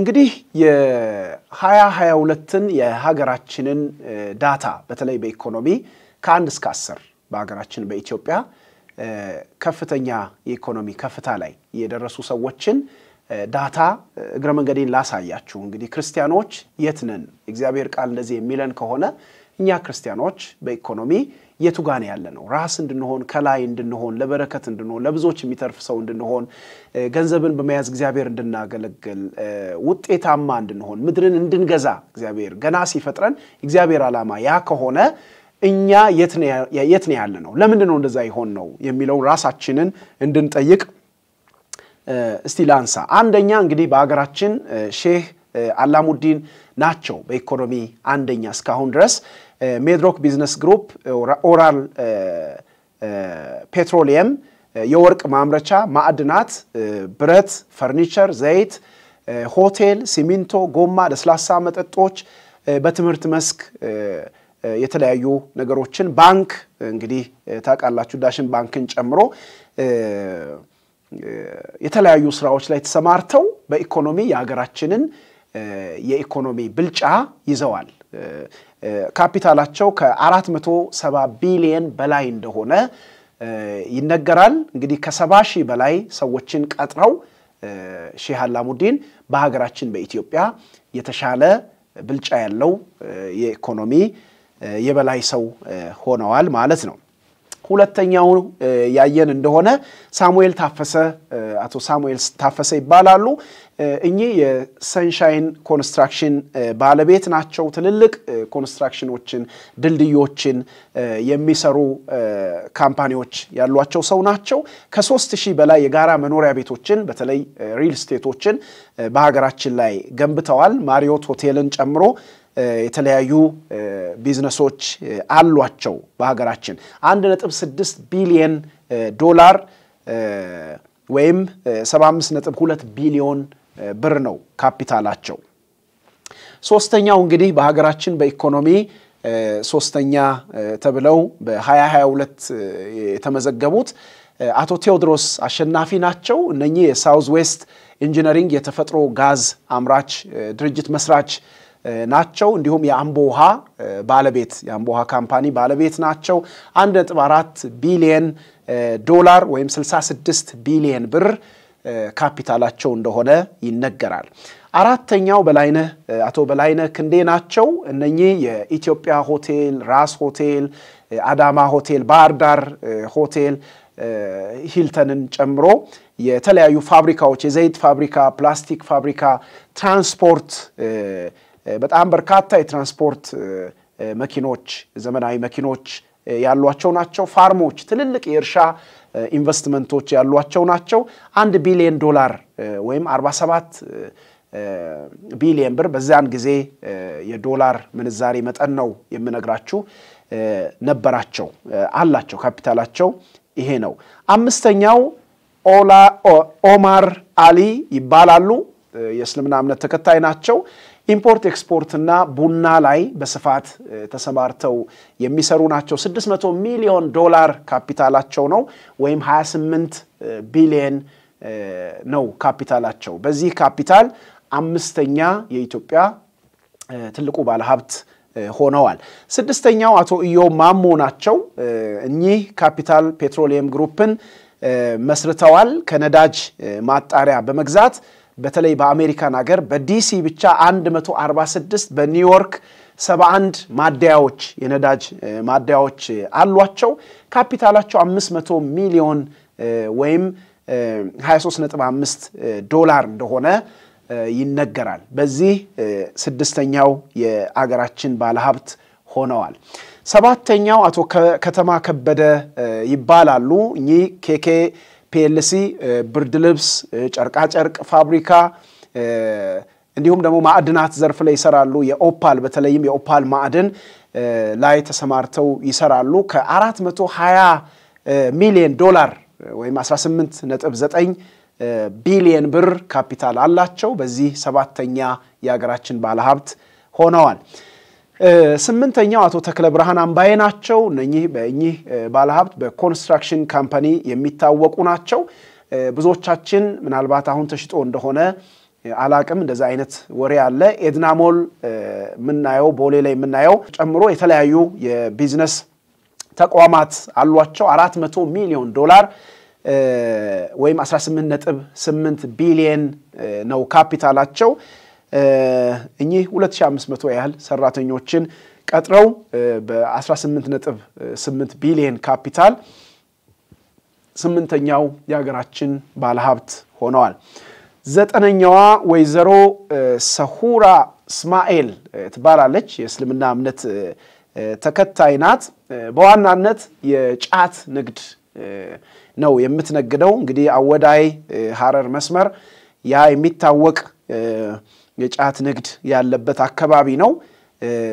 እንግዲህ የ 2022 የሀገራችንን ዳታ በተለይ በኢኮኖሚ ከአንድ እስከ አስር በሀገራችን በኢትዮጵያ ከፍተኛ የኢኮኖሚ ከፍታ ላይ የደረሱ ሰዎችን ዳታ እግረ መንገዴን ላሳያችሁ። እንግዲህ ክርስቲያኖች የት ነን? እግዚአብሔር ቃል እንደዚህ የሚለን ከሆነ እኛ ክርስቲያኖች በኢኮኖሚ የቱ ጋን ያለ ነው? ራስ እንድንሆን፣ ከላይ እንድንሆን፣ ለበረከት እንድንሆን፣ ለብዙዎች የሚተርፍ ሰው እንድንሆን፣ ገንዘብን በመያዝ እግዚአብሔር እንድናገለግል፣ ውጤታማ እንድንሆን፣ ምድርን እንድንገዛ እግዚአብሔር ገና ሲፈጥረን እግዚአብሔር ዓላማ ያ ከሆነ እኛ የት ነው ያለ ነው? ለምንድን ነው እንደዛ ይሆን ነው የሚለው ራሳችንን እንድንጠይቅ እስቲ ላንሳ። አንደኛ እንግዲህ በሀገራችን ሼህ አላሙዲን ናቸው በኢኮኖሚ አንደኛ እስካሁን ድረስ ሜድሮክ ቢዝነስ ግሩፕ፣ ኦራል ፔትሮሊየም፣ የወርቅ ማምረቻ፣ ማዕድናት፣ ብረት፣ ፈርኒቸር፣ ዘይት፣ ሆቴል፣ ሲሚንቶ፣ ጎማ፣ ለስላሳ መጠጦች፣ በትምህርት መስክ የተለያዩ ነገሮችን ባንክ እንግዲህ ታውቃላችሁ ዳሽን ባንክን ጨምሮ የተለያዩ ስራዎች ላይ ተሰማርተው በኢኮኖሚ የሀገራችንን የኢኮኖሚ ብልጫ ይዘዋል። ካፒታላቸው ከ470 ቢሊየን በላይ እንደሆነ ይነገራል። እንግዲህ ከሰባ ሺህ በላይ ሰዎችን ቀጥረው ሼህ አላሙዲን በሀገራችን በኢትዮጵያ የተሻለ ብልጫ ያለው የኢኮኖሚ የበላይ ሰው ሆነዋል ማለት ነው። ሁለተኛው ያየን እንደሆነ ሳሙኤል ታፈሰ አቶ ሳሙኤል ታፈሰ ይባላሉ። እኚህ የሰንሻይን ኮንስትራክሽን ባለቤት ናቸው። ትልልቅ ኮንስትራክሽኖችን፣ ድልድዮችን የሚሰሩ ካምፓኒዎች ያሏቸው ሰው ናቸው። ከሶስት ሺህ በላይ የጋራ መኖሪያ ቤቶችን በተለይ ሪል ስቴቶችን በሀገራችን ላይ ገንብተዋል። ማሪዮት ሆቴልን ጨምሮ የተለያዩ ቢዝነሶች አሏቸው። በሀገራችን አንድ ነጥብ ስድስት ቢሊየን ዶላር ወይም 75.2 ቢሊዮን ብር ነው ካፒታላቸው። ሶስተኛው እንግዲህ በሀገራችን በኢኮኖሚ ሶስተኛ ተብለው በ2022 የተመዘገቡት አቶ ቴዎድሮስ አሸናፊ ናቸው። እነኚህ የሳውዝ ዌስት ኢንጂነሪንግ የተፈጥሮ ጋዝ አምራች ድርጅት መስራች ናቸው። እንዲሁም የአምቦ ውሃ ባለቤት የአምቦ ውሃ ካምፓኒ ባለቤት ናቸው። 1.4 ቢሊየን ዶላር ወይም 66 ቢሊየን ብር ካፒታላቸው እንደሆነ ይነገራል። አራተኛው በላይነህ አቶ በላይነህ ክንዴ ናቸው። እነኚህ የኢትዮጵያ ሆቴል፣ ራስ ሆቴል፣ አዳማ ሆቴል፣ ባህር ዳር ሆቴል ሂልተንን ጨምሮ የተለያዩ ፋብሪካዎች የዘይት ፋብሪካ፣ ፕላስቲክ ፋብሪካ፣ ትራንስፖርት በጣም በርካታ የትራንስፖርት መኪኖች ዘመናዊ መኪኖች ያሏቸው ናቸው። ፋርሞች፣ ትልልቅ የእርሻ ኢንቨስትመንቶች ያሏቸው ናቸው። አንድ ቢሊየን ዶላር ወይም 47 ቢሊየን ብር በዚያን ጊዜ የዶላር ምንዛሬ መጠን ነው የምነግራችሁ ነበራቸው፣ አላቸው። ካፒታላቸው ይሄ ነው። አምስተኛው ኦማር አሊ ይባላሉ። የእስልምና እምነት ተከታይ ናቸው። ኢምፖርት ኤክስፖርትና ቡና ላይ በስፋት ተሰማርተው የሚሰሩ ናቸው። 600 ሚሊዮን ዶላር ካፒታላቸው ነው ወይም 28 ቢሊየን ነው ካፒታላቸው። በዚህ ካፒታል አምስተኛ የኢትዮጵያ ትልቁ ባለሀብት ሆነዋል። ስድስተኛው አቶ እዮ ማሞ ናቸው። እኚህ ካፒታል ፔትሮሊየም ግሩፕን መስርተዋል። ከነዳጅ ማጣሪያ በመግዛት በተለይ በአሜሪካን ሀገር በዲሲ ብቻ 146 በኒውዮርክ 71 ማደያዎች የነዳጅ ማደያዎች አሏቸው። ካፒታላቸው 500 ሚሊዮን ወይም 23.5 ዶላር እንደሆነ ይነገራል። በዚህ ስድስተኛው የአገራችን ባለሀብት ሆነዋል። ሰባተኛው አቶ ከተማ ከበደ ይባላሉ። እኚህ ኬኬ ፒኤልሲ ብርድ ልብስ፣ ጨርቃጨርቅ ፋብሪካ እንዲሁም ደግሞ ማዕድናት ዘርፍ ላይ ይሰራሉ። የኦፓል በተለይም የኦፓል ማዕድን ላይ ተሰማርተው ይሰራሉ። ከ420 ሚሊዮን ዶላር ወይም 18.9 ቢሊየን ብር ካፒታል አላቸው። በዚህ ሰባተኛ የሀገራችን ባለሀብት ሆነዋል። ስምንተኛው አቶ ተክለ ብርሃን አምባዬ ናቸው። እነኚህ በእኚህ ባለሀብት በኮንስትራክሽን ካምፓኒ የሚታወቁ ናቸው። ብዙዎቻችን ምናልባት አሁን ተሽጦ እንደሆነ አላቅም እንደዚ አይነት ወሬ አለ። ኤድናሞል የምናየው ቦሌ ላይ የምናየው ጨምሮ የተለያዩ የቢዝነስ ተቋማት አሏቸው። አራት መቶ ሚሊዮን ዶላር ወይም 18.8 ቢሊየን ነው ካፒታላቸው። እኚህ 2500 ያህል ሰራተኞችን ቀጥረው በ18.8 ቢሊየን ካፒታል ስምንተኛው የሀገራችን ባለሀብት ሆነዋል። ዘጠነኛዋ ወይዘሮ ሰሁራ እስማኤል ትባላለች። የእስልምና እምነት ተከታይ ናት። በዋናነት የጫት ንግድ ነው የምትነግደው። እንግዲህ አወዳይ ሀረር መስመር ያ የሚታወቅ የጫት ንግድ ያለበት አካባቢ ነው።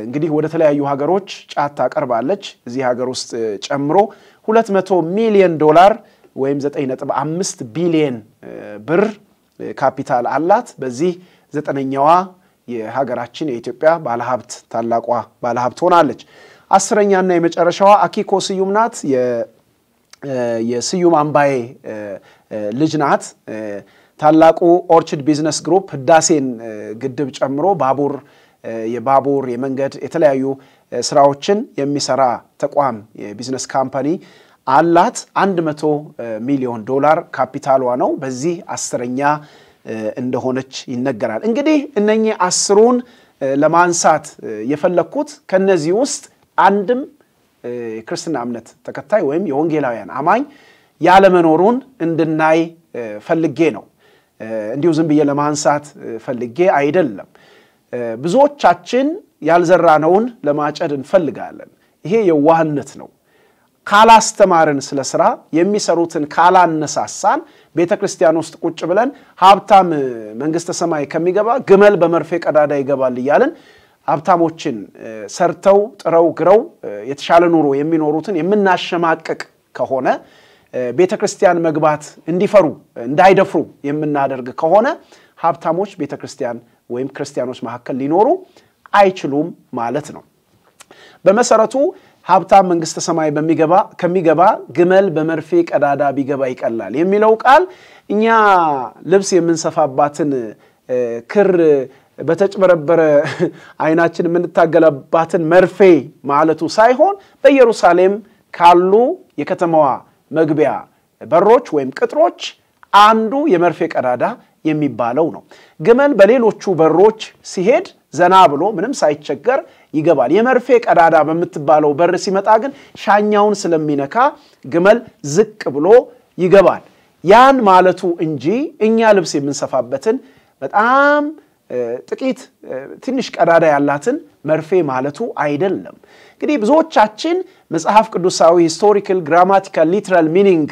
እንግዲህ ወደ ተለያዩ ሀገሮች ጫት ታቀርባለች። እዚህ ሀገር ውስጥ ጨምሮ 200 ሚሊዮን ዶላር ወይም 9.5 ቢሊየን ብር ካፒታል አላት። በዚህ ዘጠነኛዋ የሀገራችን የኢትዮጵያ ባለሀብት ታላቋ ባለሀብት ሆናለች። አስረኛና የመጨረሻዋ አኪኮ ስዩም ናት። የስዩም አምባዬ ልጅ ናት። ታላቁ ኦርችድ ቢዝነስ ግሩፕ ህዳሴን ግድብ ጨምሮ ባቡር፣ የባቡር፣ የመንገድ የተለያዩ ስራዎችን የሚሰራ ተቋም የቢዝነስ ካምፓኒ አላት። 100 ሚሊዮን ዶላር ካፒታሏ ነው። በዚህ አስረኛ እንደሆነች ይነገራል። እንግዲህ እነኚህ አስሩን ለማንሳት የፈለግኩት ከነዚህ ውስጥ አንድም የክርስትና እምነት ተከታይ ወይም የወንጌላውያን አማኝ ያለመኖሩን እንድናይ ፈልጌ ነው። እንዲሁ ዝም ብዬ ለማንሳት ፈልጌ አይደለም። ብዙዎቻችን ያልዘራነውን ለማጨድ እንፈልጋለን። ይሄ የዋህነት ነው። ካላስተማርን ስለ ስራ የሚሰሩትን ካላነሳሳን ቤተ ክርስቲያን ውስጥ ቁጭ ብለን ሀብታም መንግስተ ሰማይ ከሚገባ ግመል በመርፌ ቀዳዳ ይገባል እያልን ሀብታሞችን ሰርተው ጥረው ግረው የተሻለ ኑሮ የሚኖሩትን የምናሸማቅቅ ከሆነ ቤተ ክርስቲያን መግባት እንዲፈሩ እንዳይደፍሩ የምናደርግ ከሆነ ሀብታሞች ቤተ ክርስቲያን ወይም ክርስቲያኖች መካከል ሊኖሩ አይችሉም ማለት ነው። በመሰረቱ ሀብታም መንግስተ ሰማይ በሚገባ ከሚገባ ግመል በመርፌ ቀዳዳ ቢገባ ይቀላል የሚለው ቃል እኛ ልብስ የምንሰፋባትን ክር በተጭበረበረ አይናችን የምንታገለባትን መርፌ ማለቱ ሳይሆን በኢየሩሳሌም ካሉ የከተማዋ መግቢያ በሮች ወይም ቅጥሮች አንዱ የመርፌ ቀዳዳ የሚባለው ነው። ግመል በሌሎቹ በሮች ሲሄድ ዘና ብሎ ምንም ሳይቸገር ይገባል። የመርፌ ቀዳዳ በምትባለው በር ሲመጣ ግን ሻኛውን ስለሚነካ ግመል ዝቅ ብሎ ይገባል። ያን ማለቱ እንጂ እኛ ልብስ የምንሰፋበትን በጣም ጥቂት ትንሽ ቀዳዳ ያላትን መርፌ ማለቱ አይደለም። እንግዲህ ብዙዎቻችን መጽሐፍ ቅዱሳዊ ሂስቶሪካል ግራማቲካል ሊትራል ሚኒንግ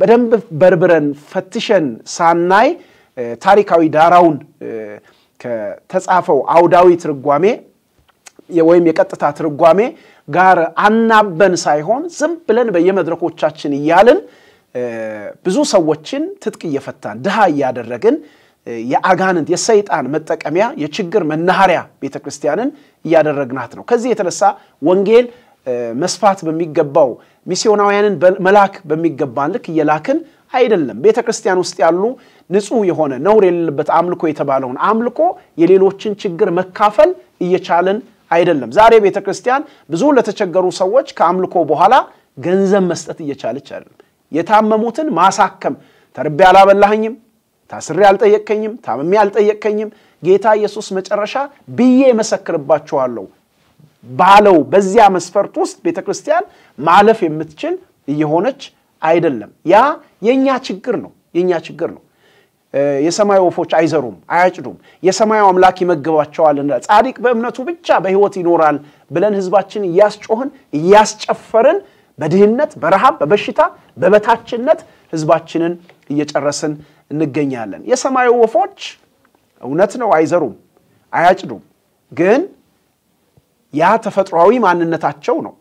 በደንብ በርብረን ፈትሸን ሳናይ ታሪካዊ ዳራውን ከተጻፈው አውዳዊ ትርጓሜ ወይም የቀጥታ ትርጓሜ ጋር አናበን ሳይሆን ዝም ብለን በየመድረኮቻችን እያልን ብዙ ሰዎችን ትጥቅ እየፈታን ድሃ እያደረግን የአጋንንት የሰይጣን መጠቀሚያ የችግር መናኸሪያ ቤተ ክርስቲያንን እያደረግናት ነው። ከዚህ የተነሳ ወንጌል መስፋት በሚገባው ሚስዮናውያንን መላክ በሚገባን ልክ እየላክን አይደለም። ቤተ ክርስቲያን ውስጥ ያሉ ንጹህ የሆነ ነውር የሌለበት አምልኮ የተባለውን አምልኮ የሌሎችን ችግር መካፈል እየቻልን አይደለም። ዛሬ ቤተ ክርስቲያን ብዙ ለተቸገሩ ሰዎች ከአምልኮ በኋላ ገንዘብ መስጠት እየቻለች አይደለም። የታመሙትን ማሳከም ተርቤ አላበላኸኝም ታስሬ አልጠየቅከኝም፣ ታምሜ አልጠየቅከኝም፣ ጌታ ኢየሱስ መጨረሻ ብዬ መሰክርባችኋለሁ ባለው በዚያ መስፈርት ውስጥ ቤተ ክርስቲያን ማለፍ የምትችል እየሆነች አይደለም። ያ የእኛ ችግር ነው፣ የእኛ ችግር ነው። የሰማይ ወፎች አይዘሩም፣ አያጭዱም፣ የሰማዩ አምላክ ይመግባቸዋል፣ ጻድቅ በእምነቱ ብቻ በህይወት ይኖራል ብለን ህዝባችን እያስጮህን እያስጨፈርን በድህነት በረሃብ በበሽታ በበታችነት ህዝባችንን እየጨረስን እንገኛለን። የሰማዩ ወፎች እውነት ነው፣ አይዘሩም፣ አያጭዱም። ግን ያ ተፈጥሯዊ ማንነታቸው ነው።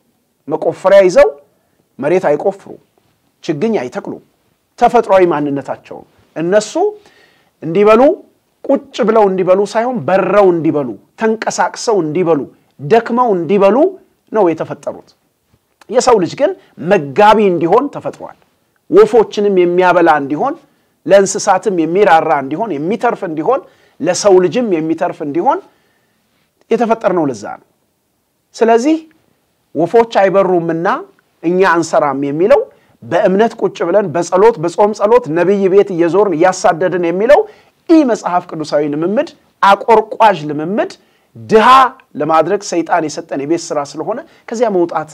መቆፈሪያ ይዘው መሬት አይቆፍሩም፣ ችግኝ አይተክሉም። ተፈጥሯዊ ማንነታቸው ነው። እነሱ እንዲበሉ ቁጭ ብለው እንዲበሉ ሳይሆን በረው እንዲበሉ፣ ተንቀሳቅሰው እንዲበሉ፣ ደክመው እንዲበሉ ነው የተፈጠሩት። የሰው ልጅ ግን መጋቢ እንዲሆን ተፈጥሯል። ወፎችንም የሚያበላ እንዲሆን ለእንስሳትም የሚራራ እንዲሆን የሚተርፍ እንዲሆን ለሰው ልጅም የሚተርፍ እንዲሆን የተፈጠርነው ለዛ ነው። ስለዚህ ወፎች አይበሩምና እኛ አንሰራም የሚለው በእምነት ቁጭ ብለን በጸሎት በጾም ጸሎት ነቢይ ቤት እየዞርን እያሳደድን የሚለው ኢ መጽሐፍ ቅዱሳዊ ልምምድ አቆርቋዥ ልምምድ ድሃ ለማድረግ ሰይጣን የሰጠን የቤት ስራ ስለሆነ ከዚያ መውጣት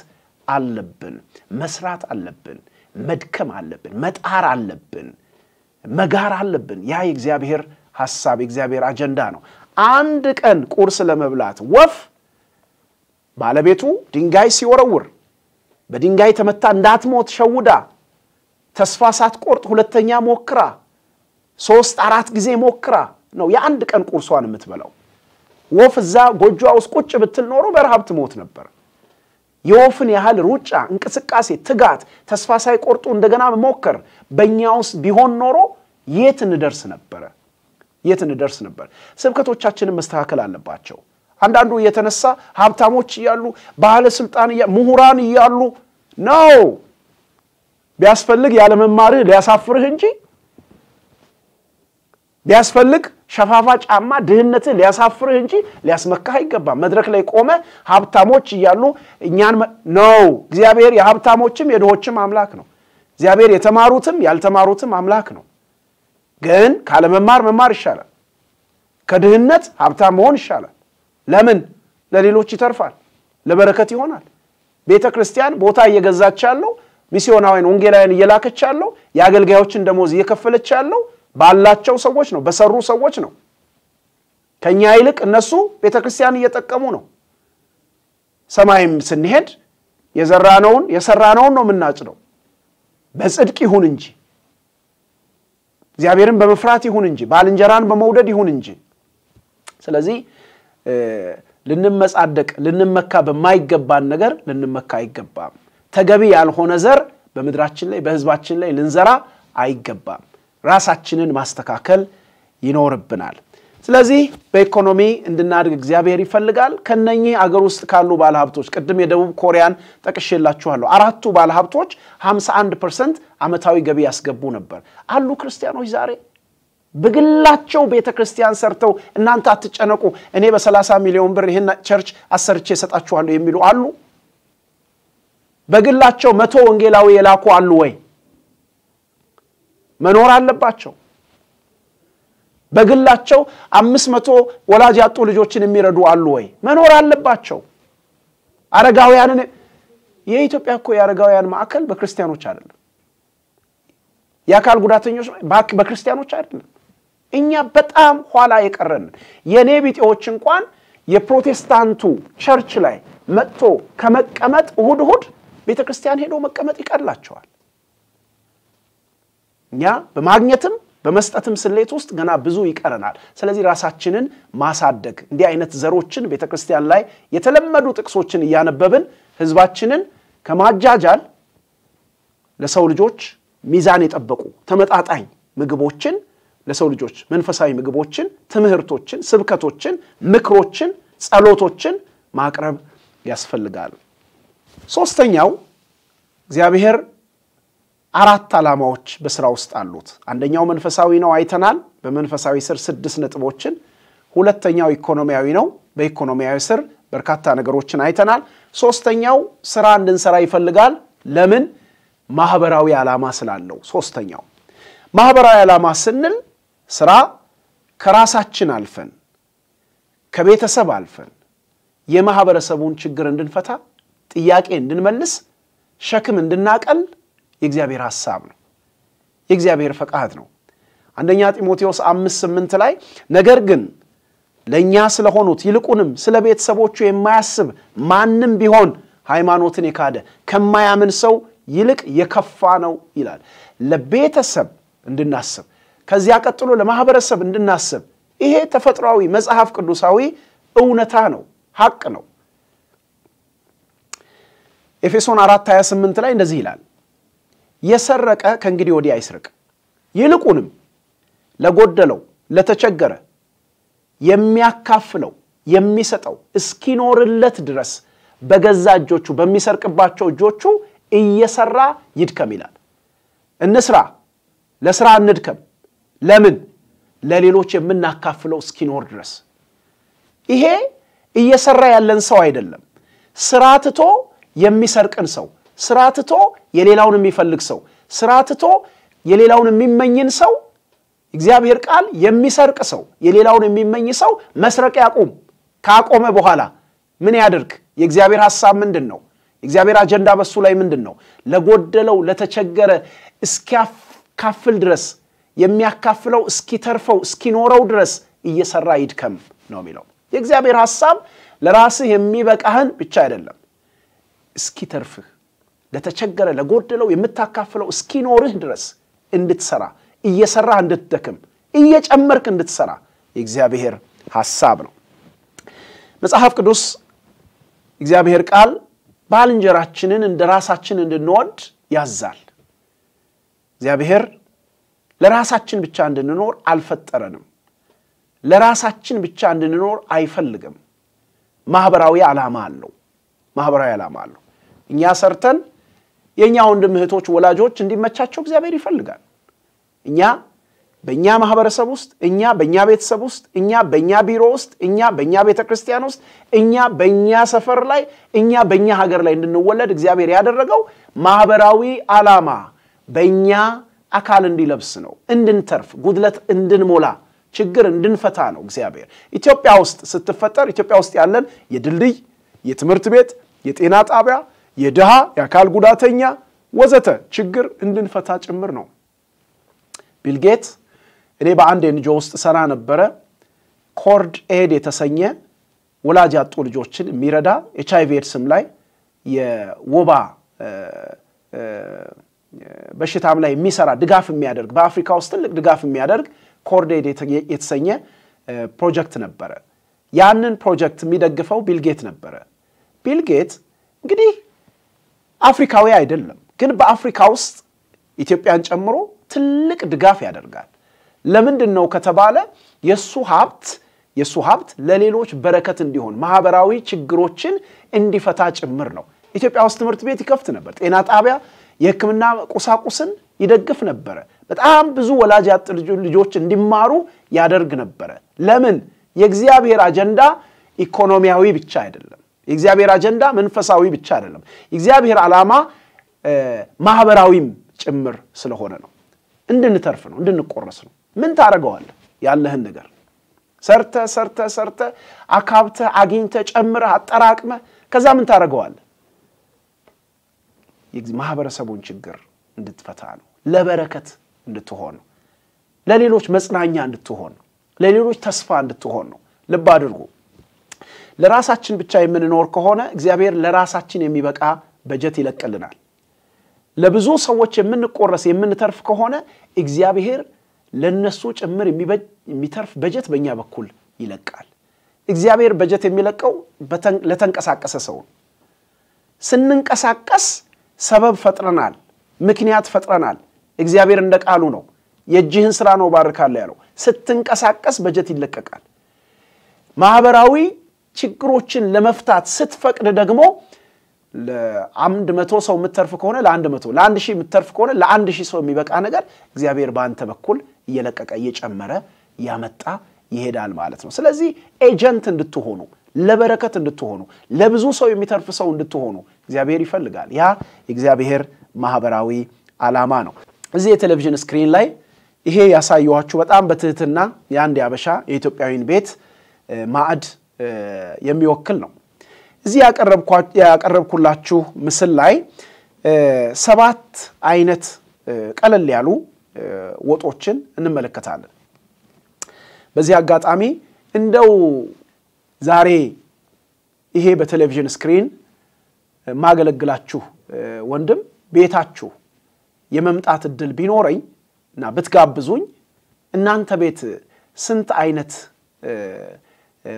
አለብን። መስራት አለብን። መድከም አለብን። መጣር አለብን። መጋር አለብን። ያ የእግዚአብሔር ሐሳብ የእግዚአብሔር አጀንዳ ነው። አንድ ቀን ቁርስ ለመብላት ወፍ ባለቤቱ ድንጋይ ሲወረውር በድንጋይ ተመታ እንዳትሞት ሸውዳ ተስፋ ሳትቆርጥ ሁለተኛ ሞክራ ሶስት አራት ጊዜ ሞክራ ነው የአንድ ቀን ቁርሷን የምትበላው። ወፍ እዛ ጎጇ ውስጥ ቁጭ ብትል ኖሮ በረሃብ ትሞት ነበር። የወፍን ያህል ሩጫ፣ እንቅስቃሴ፣ ትጋት፣ ተስፋ ሳይቆርጡ እንደገና መሞከር በእኛ ውስጥ ቢሆን ኖሮ የት እንደርስ ነበረ? የት እንደርስ ነበር? ስብከቶቻችንን መስተካከል አለባቸው። አንዳንዱ እየተነሳ ሀብታሞች እያሉ ባለስልጣን፣ ምሁራን እያሉ ነው ቢያስፈልግ ያለመማርህ ሊያሳፍርህ እንጂ ቢያስፈልግ ሸፋፋ ጫማ ድህነትህ ሊያሳፍርህ እንጂ ሊያስመካህ አይገባም። መድረክ ላይ ቆመ ሀብታሞች እያሉ እኛን ነው። እግዚአብሔር የሀብታሞችም የድሆችም አምላክ ነው። እግዚአብሔር የተማሩትም ያልተማሩትም አምላክ ነው። ግን ካለመማር መማር ይሻላል። ከድህነት ሀብታም መሆን ይሻላል። ለምን? ለሌሎች ይተርፋል፣ ለበረከት ይሆናል። ቤተ ክርስቲያን ቦታ እየገዛች ያለው ሚስዮናውያን ወንጌላውያን እየላከች ያለው የአገልጋዮችን ደሞዝ እየከፈለች ያለው ባላቸው ሰዎች ነው፣ በሰሩ ሰዎች ነው። ከኛ ይልቅ እነሱ ቤተ ክርስቲያን እየጠቀሙ ነው። ሰማይም ስንሄድ የዘራነውን የሰራነውን ነው የምናጭደው። በጽድቅ ይሁን እንጂ እግዚአብሔርን በመፍራት ይሁን እንጂ ባልንጀራን በመውደድ ይሁን እንጂ። ስለዚህ ልንመጻደቅ ልንመካ በማይገባን ነገር ልንመካ አይገባም። ተገቢ ያልሆነ ዘር በምድራችን ላይ በህዝባችን ላይ ልንዘራ አይገባም። ራሳችንን ማስተካከል ይኖርብናል። ስለዚህ በኢኮኖሚ እንድናድግ እግዚአብሔር ይፈልጋል። ከነኚህ አገር ውስጥ ካሉ ባለሀብቶች ቅድም የደቡብ ኮሪያን ጠቅሼላችኋለሁ። አራቱ ባለሀብቶች 51 ፐርሰንት ዓመታዊ ገቢ ያስገቡ ነበር። አሉ ክርስቲያኖች ዛሬ በግላቸው ቤተ ክርስቲያን ሰርተው እናንተ አትጨነቁ፣ እኔ በ30 ሚሊዮን ብር ይህን ቸርች አሰርቼ እሰጣችኋለሁ የሚሉ አሉ። በግላቸው መቶ ወንጌላዊ የላኩ አሉ ወይ? መኖር አለባቸው። በግላቸው አምስት መቶ ወላጅ ያጡ ልጆችን የሚረዱ አሉ ወይ? መኖር አለባቸው። አረጋውያንን የኢትዮጵያ እኮ የአረጋውያን ማዕከል በክርስቲያኖች አይደለም፣ የአካል ጉዳተኞች በክርስቲያኖች አይደለም። እኛ በጣም ኋላ የቀረን የእኔ ቢጤዎች እንኳን የፕሮቴስታንቱ ቸርች ላይ መጥቶ ከመቀመጥ እሁድ እሁድ ቤተ ክርስቲያን ሄዶ መቀመጥ ይቀላቸዋል። እኛ በማግኘትም በመስጠትም ስሌት ውስጥ ገና ብዙ ይቀረናል። ስለዚህ ራሳችንን ማሳደግ እንዲህ አይነት ዘሮችን ቤተ ክርስቲያን ላይ የተለመዱ ጥቅሶችን እያነበብን ህዝባችንን ከማጃጃል ለሰው ልጆች ሚዛን የጠበቁ ተመጣጣኝ ምግቦችን ለሰው ልጆች መንፈሳዊ ምግቦችን፣ ትምህርቶችን፣ ስብከቶችን፣ ምክሮችን፣ ጸሎቶችን ማቅረብ ያስፈልጋል። ሶስተኛው እግዚአብሔር አራት ዓላማዎች በስራ ውስጥ አሉት። አንደኛው መንፈሳዊ ነው አይተናል፣ በመንፈሳዊ ስር ስድስት ነጥቦችን። ሁለተኛው ኢኮኖሚያዊ ነው፣ በኢኮኖሚያዊ ስር በርካታ ነገሮችን አይተናል። ሶስተኛው ስራ እንድንሰራ ይፈልጋል። ለምን? ማህበራዊ ዓላማ ስላለው። ሶስተኛው ማህበራዊ ዓላማ ስንል ስራ ከራሳችን አልፈን ከቤተሰብ አልፈን የማህበረሰቡን ችግር እንድንፈታ፣ ጥያቄ እንድንመልስ፣ ሸክም እንድናቀል የእግዚአብሔር ሐሳብ ነው፣ የእግዚአብሔር ፈቃድ ነው። አንደኛ ጢሞቴዎስ አምስት ስምንት ላይ ነገር ግን ለእኛ ስለሆኑት ይልቁንም ስለ ቤተሰቦቹ የማያስብ ማንም ቢሆን ሃይማኖትን የካደ ከማያምን ሰው ይልቅ የከፋ ነው ይላል። ለቤተሰብ እንድናስብ ከዚያ ቀጥሎ ለማህበረሰብ እንድናስብ ይሄ ተፈጥሯዊ መጽሐፍ ቅዱሳዊ እውነታ ነው፣ ሀቅ ነው። ኤፌሶን አራት 28 ላይ እንደዚህ ይላል የሰረቀ ከእንግዲህ ወዲህ አይስርቅ ይልቁንም ለጎደለው፣ ለተቸገረ የሚያካፍለው የሚሰጠው እስኪኖርለት ድረስ በገዛ እጆቹ በሚሰርቅባቸው እጆቹ እየሰራ ይድከም ይላል። እንስራ፣ ለስራ እንድከም። ለምን? ለሌሎች የምናካፍለው እስኪኖር ድረስ። ይሄ እየሰራ ያለን ሰው አይደለም፣ ስራ ትቶ የሚሰርቅን ሰው ስራ ትቶ የሌላውን የሚፈልግ ሰው፣ ስራ ትቶ የሌላውን የሚመኝን ሰው እግዚአብሔር ቃል የሚሰርቅ ሰው፣ የሌላውን የሚመኝ ሰው መስረቅ ያቁም። ካቆመ በኋላ ምን ያደርግ? የእግዚአብሔር ሐሳብ ምንድን ነው? የእግዚአብሔር አጀንዳ በሱ ላይ ምንድን ነው? ለጎደለው ለተቸገረ እስኪያካፍል ድረስ የሚያካፍለው እስኪተርፈው እስኪኖረው ድረስ እየሰራ ይድከም ነው የሚለው። የእግዚአብሔር ሐሳብ ለራስህ የሚበቃህን ብቻ አይደለም እስኪተርፍህ ለተቸገረ ለጎደለው የምታካፍለው እስኪኖርህ ድረስ እንድትሰራ እየሰራህ እንድትደክም እየጨመርክ እንድትሰራ የእግዚአብሔር ሐሳብ ነው። መጽሐፍ ቅዱስ እግዚአብሔር ቃል ባልንጀራችንን እንደ ራሳችን እንድንወድ ያዛል። እግዚአብሔር ለራሳችን ብቻ እንድንኖር አልፈጠረንም። ለራሳችን ብቻ እንድንኖር አይፈልግም። ማኅበራዊ ዓላማ አለው። ማህበራዊ ዓላማ አለው። እኛ ሰርተን የእኛ ወንድም እህቶች ወላጆች እንዲመቻቸው እግዚአብሔር ይፈልጋል። እኛ በእኛ ማህበረሰብ ውስጥ እኛ በእኛ ቤተሰብ ውስጥ እኛ በእኛ ቢሮ ውስጥ እኛ በእኛ ቤተ ክርስቲያን ውስጥ እኛ በእኛ ሰፈር ላይ እኛ በእኛ ሀገር ላይ እንድንወለድ እግዚአብሔር ያደረገው ማህበራዊ አላማ በእኛ አካል እንዲለብስ ነው፣ እንድንተርፍ፣ ጉድለት እንድንሞላ፣ ችግር እንድንፈታ ነው እግዚአብሔር። ኢትዮጵያ ውስጥ ስትፈጠር ኢትዮጵያ ውስጥ ያለን የድልድይ፣ የትምህርት ቤት፣ የጤና ጣቢያ የድሃ፣ የአካል ጉዳተኛ ወዘተ ችግር እንድንፈታ ጭምር ነው። ቢልጌት እኔ በአንድ የንጆ ውስጥ ሰራ ነበረ። ኮርድ ኤድ የተሰኘ ወላጅ ያጡ ልጆችን የሚረዳ ኤች ኤድስም ላይ የወባ በሽታም ላይ የሚሰራ ድጋፍ የሚያደርግ በአፍሪካ ውስጥ ትልቅ ድጋፍ የሚያደርግ ኮርዴድ የተሰኘ ፕሮጀክት ነበረ። ያንን ፕሮጀክት የሚደግፈው ቢልጌት ነበረ። ቢልጌት እንግዲህ አፍሪካዊ አይደለም፣ ግን በአፍሪካ ውስጥ ኢትዮጵያን ጨምሮ ትልቅ ድጋፍ ያደርጋል። ለምንድን ነው ከተባለ የእሱ ሀብት የእሱ ሀብት ለሌሎች በረከት እንዲሆን ማህበራዊ ችግሮችን እንዲፈታ ጭምር ነው። ኢትዮጵያ ውስጥ ትምህርት ቤት ይከፍት ነበር፣ ጤና ጣቢያ፣ የህክምና ቁሳቁስን ይደግፍ ነበረ። በጣም ብዙ ወላጅ ያጥ ልጆች እንዲማሩ ያደርግ ነበረ። ለምን? የእግዚአብሔር አጀንዳ ኢኮኖሚያዊ ብቻ አይደለም። የእግዚአብሔር አጀንዳ መንፈሳዊ ብቻ አይደለም። የእግዚአብሔር ዓላማ ማህበራዊም ጭምር ስለሆነ ነው። እንድንተርፍ ነው፣ እንድንቆረስ ነው። ምን ታደረገዋል ያለህን ነገር ሰርተ ሰርተ ሰርተ አካብተ አግኝተ ጨምረ አጠራቅመ ከዛ ምን ታደረገዋል ማህበረሰቡን ችግር እንድትፈታ ነው። ለበረከት እንድትሆን ነው። ለሌሎች መጽናኛ እንድትሆን ነው። ለሌሎች ተስፋ እንድትሆን ነው። ልብ አድርጉ። ለራሳችን ብቻ የምንኖር ከሆነ እግዚአብሔር ለራሳችን የሚበቃ በጀት ይለቅልናል። ለብዙ ሰዎች የምንቆረስ የምንተርፍ ከሆነ እግዚአብሔር ለነሱ ጭምር የሚተርፍ በጀት በእኛ በኩል ይለቃል። እግዚአብሔር በጀት የሚለቀው ለተንቀሳቀሰ ሰው ስንንቀሳቀስ ሰበብ ፈጥረናል፣ ምክንያት ፈጥረናል። እግዚአብሔር እንደ ቃሉ ነው፣ የእጅህን ስራ ነው ባርካለ ያለው። ስትንቀሳቀስ በጀት ይለቀቃል። ማህበራዊ ችግሮችን ለመፍታት ስትፈቅድ ደግሞ ለአንድ መቶ ሰው የምትተርፍ ከሆነ ለአንድ መቶ ለአንድ ሺህ የምትተርፍ ከሆነ ለአንድ ሺህ ሰው የሚበቃ ነገር እግዚአብሔር በአንተ በኩል እየለቀቀ እየጨመረ ያመጣ ይሄዳል ማለት ነው። ስለዚህ ኤጀንት እንድትሆኑ ለበረከት እንድትሆኑ ለብዙ ሰው የሚተርፍ ሰው እንድትሆኑ እግዚአብሔር ይፈልጋል። ያ የእግዚአብሔር ማህበራዊ አላማ ነው። እዚህ የቴሌቪዥን ስክሪን ላይ ይሄ ያሳየኋችሁ በጣም በትህትና የአንድ ያበሻ የኢትዮጵያዊን ቤት ማዕድ የሚወክል ነው። እዚህ ያቀረብኩላችሁ ምስል ላይ ሰባት አይነት ቀለል ያሉ ወጦችን እንመለከታለን። በዚህ አጋጣሚ እንደው ዛሬ ይሄ በቴሌቪዥን ስክሪን ማገለግላችሁ ወንድም ቤታችሁ የመምጣት እድል ቢኖረኝ እና ብትጋብዙኝ እናንተ ቤት ስንት አይነት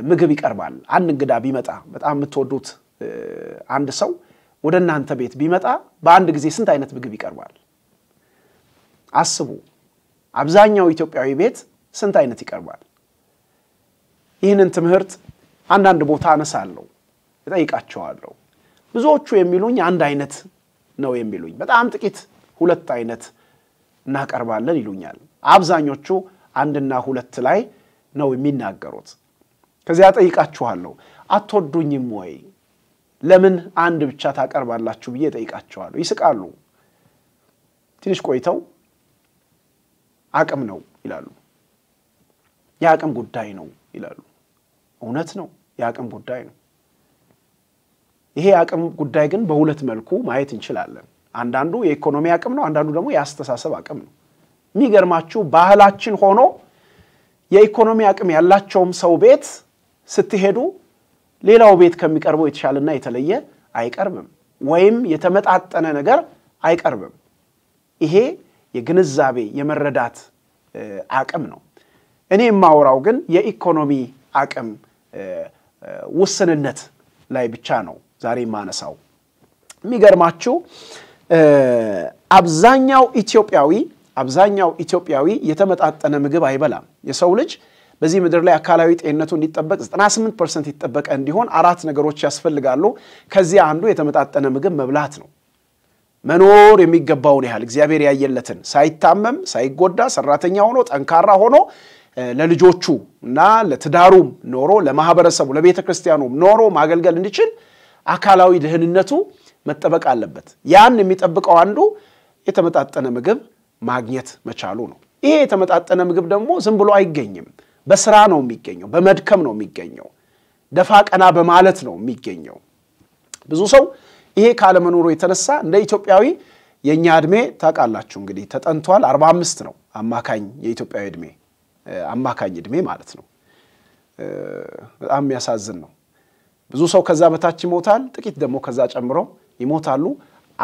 ምግብ ይቀርባል። አንድ እንግዳ ቢመጣ በጣም የምትወዱት አንድ ሰው ወደ እናንተ ቤት ቢመጣ በአንድ ጊዜ ስንት አይነት ምግብ ይቀርባል? አስቡ። አብዛኛው ኢትዮጵያዊ ቤት ስንት አይነት ይቀርባል? ይህንን ትምህርት አንዳንድ ቦታ አነሳለሁ፣ እጠይቃቸዋለሁ። ብዙዎቹ የሚሉኝ አንድ አይነት ነው የሚሉኝ። በጣም ጥቂት ሁለት አይነት እናቀርባለን ይሉኛል። አብዛኞቹ አንድና ሁለት ላይ ነው የሚናገሩት። ከዚያ ጠይቃችኋለሁ፣ አትወዱኝም ወይ? ለምን አንድ ብቻ ታቀርባላችሁ ብዬ ጠይቃችኋለሁ። ይስቃሉ። ትንሽ ቆይተው አቅም ነው ይላሉ። የአቅም ጉዳይ ነው ይላሉ። እውነት ነው፣ የአቅም ጉዳይ ነው። ይሄ የአቅም ጉዳይ ግን በሁለት መልኩ ማየት እንችላለን። አንዳንዱ የኢኮኖሚ አቅም ነው፣ አንዳንዱ ደግሞ የአስተሳሰብ አቅም ነው። የሚገርማችሁ ባህላችን ሆኖ የኢኮኖሚ አቅም ያላቸውም ሰው ቤት ስትሄዱ ሌላው ቤት ከሚቀርበው የተሻለና የተለየ አይቀርብም፣ ወይም የተመጣጠነ ነገር አይቀርብም። ይሄ የግንዛቤ የመረዳት አቅም ነው። እኔ የማወራው ግን የኢኮኖሚ አቅም ውስንነት ላይ ብቻ ነው ዛሬ የማነሳው። የሚገርማችሁ አብዛኛው ኢትዮጵያዊ አብዛኛው ኢትዮጵያዊ የተመጣጠነ ምግብ አይበላም። የሰው ልጅ በዚህ ምድር ላይ አካላዊ ጤንነቱ እንዲጠበቅ 98 ፐርሰንት ይጠበቀ እንዲሆን አራት ነገሮች ያስፈልጋሉ። ከዚህ አንዱ የተመጣጠነ ምግብ መብላት ነው። መኖር የሚገባውን ያህል እግዚአብሔር ያየለትን ሳይታመም ሳይጎዳ ሰራተኛ ሆኖ ጠንካራ ሆኖ ለልጆቹ እና ለትዳሩም ኖሮ ለማህበረሰቡ ለቤተ ክርስቲያኑም ኖሮ ማገልገል እንዲችል አካላዊ ደህንነቱ መጠበቅ አለበት። ያን የሚጠብቀው አንዱ የተመጣጠነ ምግብ ማግኘት መቻሉ ነው። ይሄ የተመጣጠነ ምግብ ደግሞ ዝም ብሎ አይገኝም። በስራ ነው የሚገኘው፣ በመድከም ነው የሚገኘው፣ ደፋ ቀና በማለት ነው የሚገኘው። ብዙ ሰው ይሄ ካለመኖሩ የተነሳ እንደ ኢትዮጵያዊ የእኛ እድሜ ታውቃላችሁ እንግዲህ ተጠንቷል፣ 45 ነው አማካኝ የኢትዮጵያዊ ዕድሜ አማካኝ እድሜ ማለት ነው። በጣም የሚያሳዝን ነው። ብዙ ሰው ከዛ በታች ይሞታል፣ ጥቂት ደግሞ ከዛ ጨምሮ ይሞታሉ።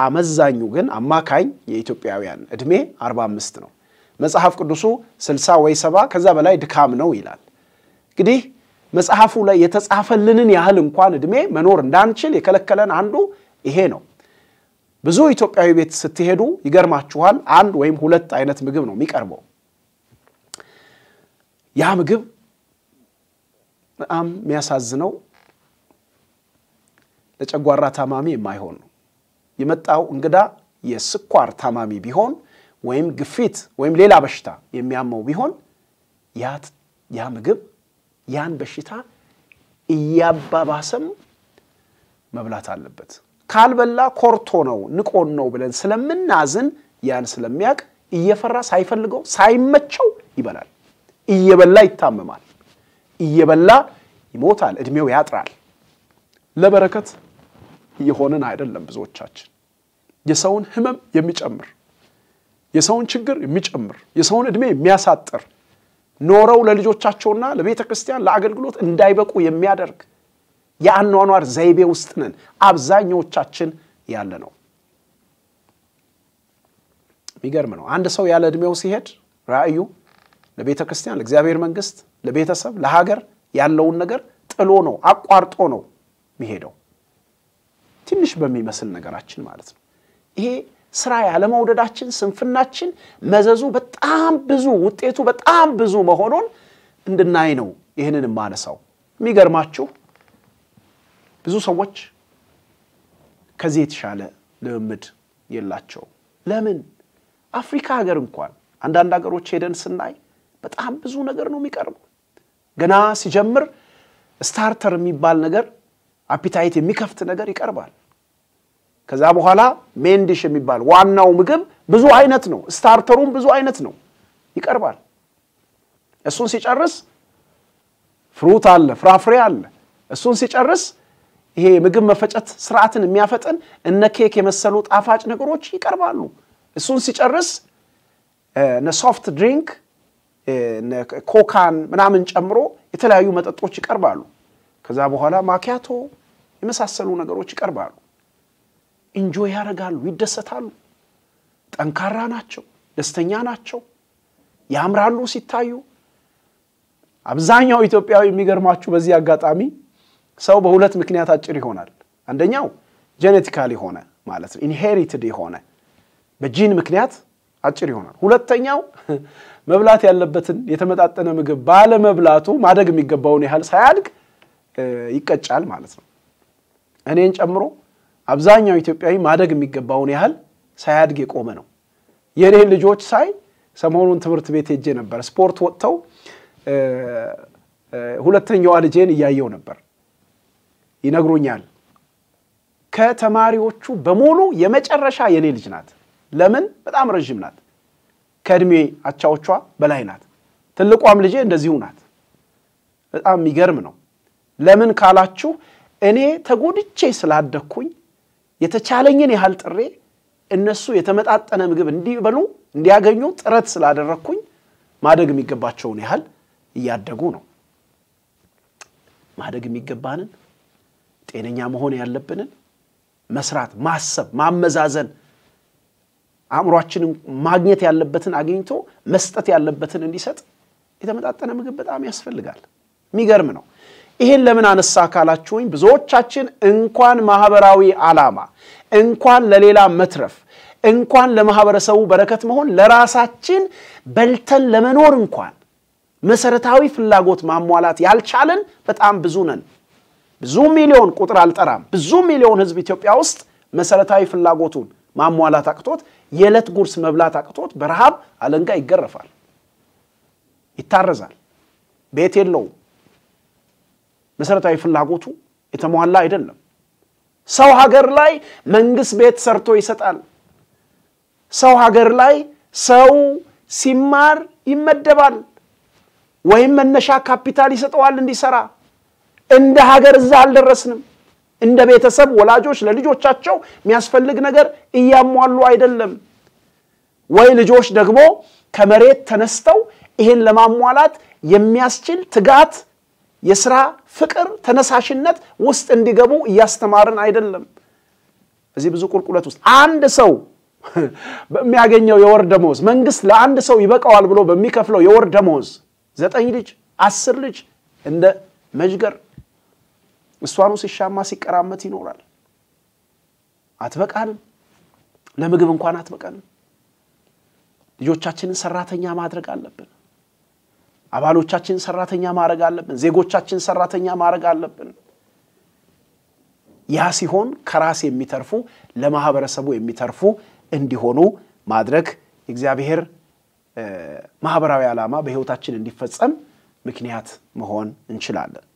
አመዛኙ ግን አማካኝ የኢትዮጵያውያን እድሜ 45 ነው። መጽሐፍ ቅዱሱ ስልሳ ወይ ሰባ ከዛ በላይ ድካም ነው ይላል። እንግዲህ መጽሐፉ ላይ የተጻፈልንን ያህል እንኳን እድሜ መኖር እንዳንችል የከለከለን አንዱ ይሄ ነው። ብዙ ኢትዮጵያዊ ቤት ስትሄዱ ይገርማችኋል፣ አንድ ወይም ሁለት አይነት ምግብ ነው የሚቀርበው። ያ ምግብ በጣም የሚያሳዝነው ለጨጓራ ታማሚ የማይሆን ነው። የመጣው እንግዳ የስኳር ታማሚ ቢሆን ወይም ግፊት ወይም ሌላ በሽታ የሚያመው ቢሆን ያ ምግብ ያን በሽታ እያባባሰም መብላት አለበት። ካልበላ ኮርቶ ነው ንቆን ነው ብለን ስለምናዝን ያን ስለሚያውቅ እየፈራ ሳይፈልገው ሳይመቸው ይበላል። እየበላ ይታመማል። እየበላ ይሞታል። እድሜው ያጥራል። ለበረከት የሆንን አይደለም ብዙዎቻችን የሰውን ህመም የሚጨምር የሰውን ችግር የሚጨምር የሰውን እድሜ የሚያሳጥር ኖረው ለልጆቻቸውና ለቤተ ክርስቲያን ለአገልግሎት እንዳይበቁ የሚያደርግ የአኗኗር ዘይቤ ውስጥ ነን አብዛኛዎቻችን ያለ ነው። የሚገርም ነው። አንድ ሰው ያለ እድሜው ሲሄድ ራእዩ ለቤተ ክርስቲያን፣ ለእግዚአብሔር መንግስት፣ ለቤተሰብ፣ ለሀገር ያለውን ነገር ጥሎ ነው አቋርጦ ነው የሚሄደው። ትንሽ በሚመስል ነገራችን ማለት ነው። ይሄ ስራ ያለመውደዳችን፣ ስንፍናችን መዘዙ በጣም ብዙ ውጤቱ በጣም ብዙ መሆኑን እንድናይ ነው ይህንን የማነሳው። የሚገርማችሁ ብዙ ሰዎች ከዚህ የተሻለ ልምምድ የላቸው። ለምን? አፍሪካ ሀገር እንኳን አንዳንድ ሀገሮች ሄደን ስናይ በጣም ብዙ ነገር ነው የሚቀርበው። ገና ሲጀምር ስታርተር የሚባል ነገር አፒታይት የሚከፍት ነገር ይቀርባል። ከዛ በኋላ ሜንዲሽ የሚባል ዋናው ምግብ ብዙ አይነት ነው። ስታርተሩም ብዙ አይነት ነው፣ ይቀርባል። እሱን ሲጨርስ ፍሩት አለ፣ ፍራፍሬ አለ። እሱን ሲጨርስ ይሄ የምግብ መፈጨት ስርዓትን የሚያፈጥን እነ ኬክ የመሰሉ ጣፋጭ ነገሮች ይቀርባሉ። እሱን ሲጨርስ እነ ሶፍት ድሪንክ ኮካን ምናምን ጨምሮ የተለያዩ መጠጦች ይቀርባሉ። ከዛ በኋላ ማኪያቶ የመሳሰሉ ነገሮች ይቀርባሉ። እንጆይ ያደርጋሉ፣ ይደሰታሉ፣ ጠንካራ ናቸው፣ ደስተኛ ናቸው፣ ያምራሉ ሲታዩ። አብዛኛው ኢትዮጵያዊ የሚገርማችሁ በዚህ አጋጣሚ ሰው በሁለት ምክንያት አጭር ይሆናል። አንደኛው ጄኔቲካል የሆነ ማለት ነው፣ ኢንሄሪትድ የሆነ በጂን ምክንያት አጭር ይሆናል። ሁለተኛው መብላት ያለበትን የተመጣጠነ ምግብ ባለመብላቱ ማደግ የሚገባውን ያህል ሳያድግ ይቀጫል ማለት ነው። እኔን ጨምሮ አብዛኛው ኢትዮጵያዊ ማደግ የሚገባውን ያህል ሳያድግ የቆመ ነው። የእኔን ልጆች ሳይ ሰሞኑን ትምህርት ቤት ሄጄ ነበር። ስፖርት ወጥተው ሁለተኛዋ ልጄን እያየው ነበር። ይነግሩኛል ከተማሪዎቹ በሙሉ የመጨረሻ የእኔ ልጅ ናት። ለምን? በጣም ረዥም ናት። ከእድሜ አቻዎቿ በላይ ናት። ትልቋም ልጄ እንደዚሁ ናት። በጣም የሚገርም ነው። ለምን ካላችሁ እኔ ተጎድቼ ስላደግኩኝ የተቻለኝን ያህል ጥሬ እነሱ የተመጣጠነ ምግብ እንዲበሉ እንዲያገኙ ጥረት ስላደረግኩኝ ማደግ የሚገባቸውን ያህል እያደጉ ነው። ማደግ የሚገባንን ጤነኛ መሆን ያለብንን መስራት፣ ማሰብ፣ ማመዛዘን አእምሯችንን ማግኘት ያለበትን አግኝቶ መስጠት ያለበትን እንዲሰጥ የተመጣጠነ ምግብ በጣም ያስፈልጋል። የሚገርም ነው። ይሄን ለምን አነሳ ካላችሁኝ ብዙዎቻችን እንኳን ማህበራዊ ዓላማ እንኳን ለሌላ መትረፍ እንኳን ለማህበረሰቡ በረከት መሆን ለራሳችን በልተን ለመኖር እንኳን መሰረታዊ ፍላጎት ማሟላት ያልቻለን በጣም ብዙ ነን። ብዙ ሚሊዮን ቁጥር አልጠራም። ብዙ ሚሊዮን ህዝብ ኢትዮጵያ ውስጥ መሰረታዊ ፍላጎቱን ማሟላት አቅቶት የዕለት ጉርስ መብላት አቅቶት በረሃብ አለንጋ ይገረፋል፣ ይታረዛል፣ ቤት የለውም፣ መሰረታዊ ፍላጎቱ የተሟላ አይደለም። ሰው ሀገር ላይ መንግስት ቤት ሰርቶ ይሰጣል። ሰው ሀገር ላይ ሰው ሲማር ይመደባል፣ ወይም መነሻ ካፒታል ይሰጠዋል እንዲሰራ። እንደ ሀገር እዛ አልደረስንም። እንደ ቤተሰብ ወላጆች ለልጆቻቸው የሚያስፈልግ ነገር እያሟሉ አይደለም ወይ ልጆች ደግሞ ከመሬት ተነስተው ይሄን ለማሟላት የሚያስችል ትጋት የስራ ፍቅር፣ ተነሳሽነት ውስጥ እንዲገቡ እያስተማርን አይደለም። በዚህ ብዙ ቁልቁለት ውስጥ አንድ ሰው በሚያገኘው የወር ደሞዝ መንግስት ለአንድ ሰው ይበቃዋል ብሎ በሚከፍለው የወር ደሞዝ ዘጠኝ ልጅ አስር ልጅ እንደ መዥገር እሷኑ ሲሻማ ሲቀራመት ይኖራል። አትበቃንም፣ ለምግብ እንኳን አትበቃንም። ልጆቻችንን ሰራተኛ ማድረግ አለብን። አባሎቻችን ሰራተኛ ማድረግ አለብን። ዜጎቻችን ሰራተኛ ማድረግ አለብን። ያ ሲሆን ከራስ የሚተርፉ ለማህበረሰቡ የሚተርፉ እንዲሆኑ ማድረግ እግዚአብሔር ማህበራዊ ዓላማ በህይወታችን እንዲፈጸም ምክንያት መሆን እንችላለን።